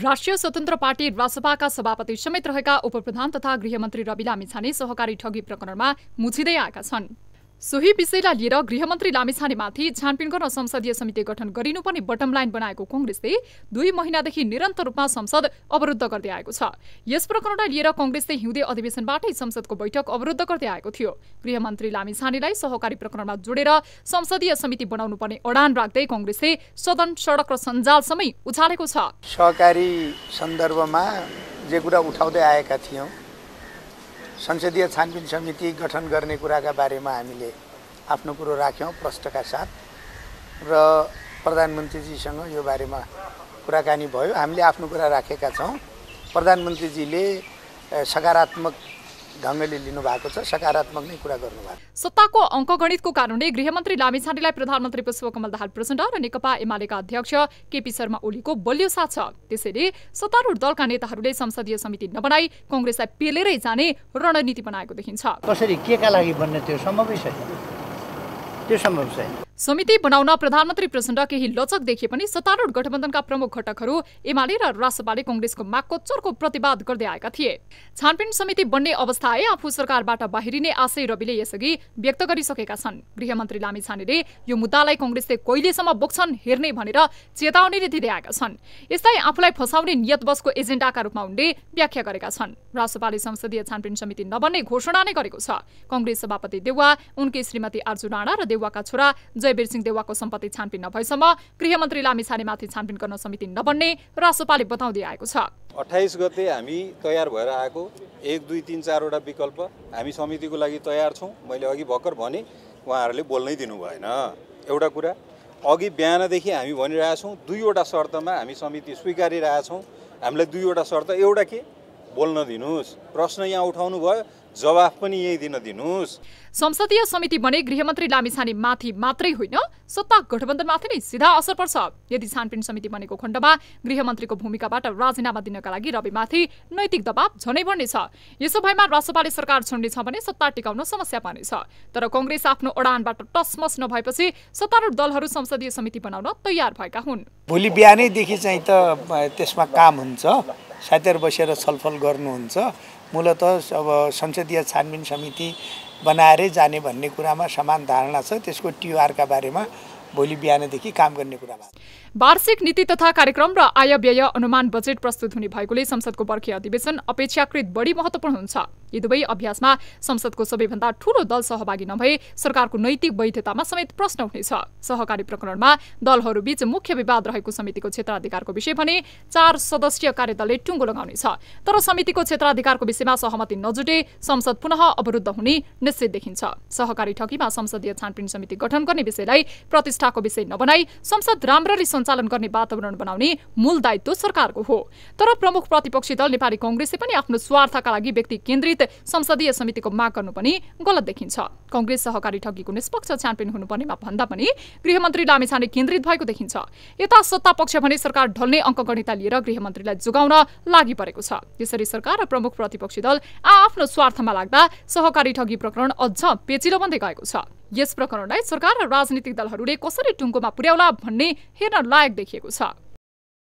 राष्ट्रिय स्वतन्त्र पार्टी रासपाका सभापति समेत रहेका उपप्रधान तथा गृहमन्त्री रवि लामिछाने सहकारी ठगी प्रकरणमा मुछिँदै आएका छन् सोही विषयलाई लिएर गृहमन्त्री लामिछानेमाथि छानबिन गर्न संसदीय समिति गठन गरिनुपर्ने बटम लाइन बनाएको कङ्ग्रेसले दुई महिनादेखि निरन्तर रूपमा संसद अवरुद्ध गर्दै आएको छ यस प्रकरणलाई लिएर कङ्ग्रेसले हिउँदे अधिवेशनबाटै संसदको बैठक अवरुद्ध गर्दै आएको थियो गृहमन्त्री लामिछानेलाई सहकारी प्रकरणमा जोडेर संसदीय समिति बनाउनु पर्ने अडान राख्दै कङ्ग्रेसले सदन सडक र समय उछालेको छ सहकारी सन्दर्भमा जे कुरा उठाउँदै आएका थियौँ संसदीय छानबिन समिति गठन गर्ने कुराका बारेमा हामीले आफ्नो कुरो राख्यौँ प्रष्टका साथ र प्रधानमन्त्रीजीसँग यो बारेमा कुराकानी भयो हामीले आफ्नो कुरा राखेका छौँ प्रधानमन्त्रीजीले सकारात्मक ढङ्गले लिनुभएको छ सकारात्मक नै कुरा गर्नुभएको सत्ताको अङ्कगणितको कारणले गृहमन्त्री लामिछानेलाई प्रधानमन्त्री पुष्पकमल दाहाल प्रचण्ड र नेकपा एमालेका अध्यक्ष केपी शर्मा ओलीको बलियो साथ छ त्यसैले सत्तारूढ दलका नेताहरूले संसदीय समिति नबनाई कङ्ग्रेसलाई पेलेरै जाने रणनीति बनाएको देखिन्छ कसरी के का लागि बन्ने त्यो सम्भवै छैन त्यो सम्भव छैन समिति बनाउन प्रधानमन्त्री प्रचण्ड केही लचक देखिए पनि सत्तारूढ गठबन्धनका प्रमुख घटकहरू एमाले र राष्ट्रवादी कङ्ग्रेसको मागको चर्को प्रतिवाद गर्दै आएका थिए छानबिन समिति बन्ने अवस्था आए आफू सरकारबाट बाहिरिने आशय रविले यसअघि व्यक्त गरिसकेका छन् गृहमन्त्री लामिछानेले यो मुद्दालाई कङ्ग्रेसले कहिलेसम्म बोक्छन् हेर्ने भनेर चेतावनीले दिँदै आएका छन् यसलाई आफूलाई फसाउने नियतवशको एजेन्डाका रूपमा उनले व्याख्या गरेका छन् राष्ट्रपाले संसदीय छानबिन समिति नबन्ने घोषणा नै गरेको छ कङ्ग्रेस सभापति देउवा उनकी श्रीमती आर्जु राणा र देउवाका छोरा जय उदयवीरसिंह देवाको सम्पत्ति छानपिन नभएसम्म गृहमन्त्री माथि छानपिन गर्न समिति नबन्ने रासोपाले बताउँदै आएको छ अठाइस गते हामी तयार भएर आएको एक दुई तिन चारवटा विकल्प हामी समितिको लागि तयार छौँ मैले अघि भर्खर भने उहाँहरूले बोल्नै दिनु भएन एउटा कुरा अघि बिहानदेखि हामी भनिरहेछौँ दुईवटा शर्तमा हामी समिति स्वीकारिरहेछौँ हामीलाई दुईवटा शर्त एउटा के बोल्न दिनुहोस् प्रश्न यहाँ उठाउनु भयो जवाफ पनि यही दिन दिनुहोस् संसदीय समिति भने गृहमन्त्री लामिछाने माथि मात्रै होइन सत्ता गठबन्धनमाथि नै सिधा असर पर्छ यदि छानपिन समिति बनेको खण्डमा गृहमन्त्रीको भूमिकाबाट राजीनामा दिनका लागि रविमाथि नैतिक दबाव झनै बढ्नेछ यसो भएमा राष्ट्रपाले सरकार छोड्नेछ भने सत्ता टिकाउन समस्या पार्नेछ तर कङ्ग्रेस आफ्नो अडानबाट टसमस नभएपछि सत्तारूढ दलहरू संसदीय समिति बनाउन तयार भएका हुन् भोलि बिहानैदेखि चाहिँ त त्यसमा काम हुन्छ साथीहरू बसेर छलफल गर्नुहुन्छ मूलत अब संसदीय छानबिन समिति बनाएरै जाने भन्ने कुरामा समान धारणा छ त्यसको टिआरका बारेमा भोलि बिहानदेखि काम गर्ने कुरामा वार्षिक नीति तथा कार्यक्रम र आय व्यय अनुमान बजेट प्रस्तुत हुने भएकोले संसदको बर्खे अधिवेशन अपेक्षाकृत बढी महत्त्वपूर्ण हुन्छ यी दुवै अभ्यासमा संसदको सबैभन्दा ठूलो दल सहभागी नभए सरकारको नैतिक वैधतामा समेत प्रश्न हुनेछ सहकारी प्रकरणमा दलहरूबीच मुख्य विवाद रहेको समितिको क्षेत्राधिकारको विषय भने चार सदस्यीय कार्यदलले टुङ्गो लगाउनेछ तर समितिको क्षेत्राधिकारको विषयमा सहमति नजुटे संसद पुनः अवरुद्ध हुने निश्चित देखिन्छ सहकारी ठगीमा संसदीय छानपिन समिति गठन गर्ने विषयलाई प्रतिष्ठाको विषय नबनाई संसद राम्ररी सञ्चालन गर्ने वातावरण बनाउने मूल दायित्व सरकारको हो तर प्रमुख प्रतिपक्षी दल नेपाली कङ्ग्रेसले पनि आफ्नो स्वार्थका लागि व्यक्ति केन्द्रित संसदीय समितिको माग गर्नु पनि गलत देखिन्छ कङ्ग्रेस सहकारी ठगीको निष्पक्ष छानपिन हुनुपर्नेमा भन्दा पनि गृहमन्त्री लामेछाने केन्द्रित भएको देखिन्छ यता सत्ता पक्ष भने सरकार ढल्ने अङ्कगणिता लिएर गृहमन्त्रीलाई जोगाउन लागि परेको छ यसरी सरकार र प्रमुख प्रतिपक्षी दल आआफ्नो स्वार्थमा लाग्दा सहकारी ठगी प्रकरण अझ पेचिलो बन्दै गएको छ यस प्रकरणलाई सरकार र राजनीतिक दलहरूले कसरी टुङ्गोमा पुर्याउला भन्ने हेर्न लायक देखिएको छ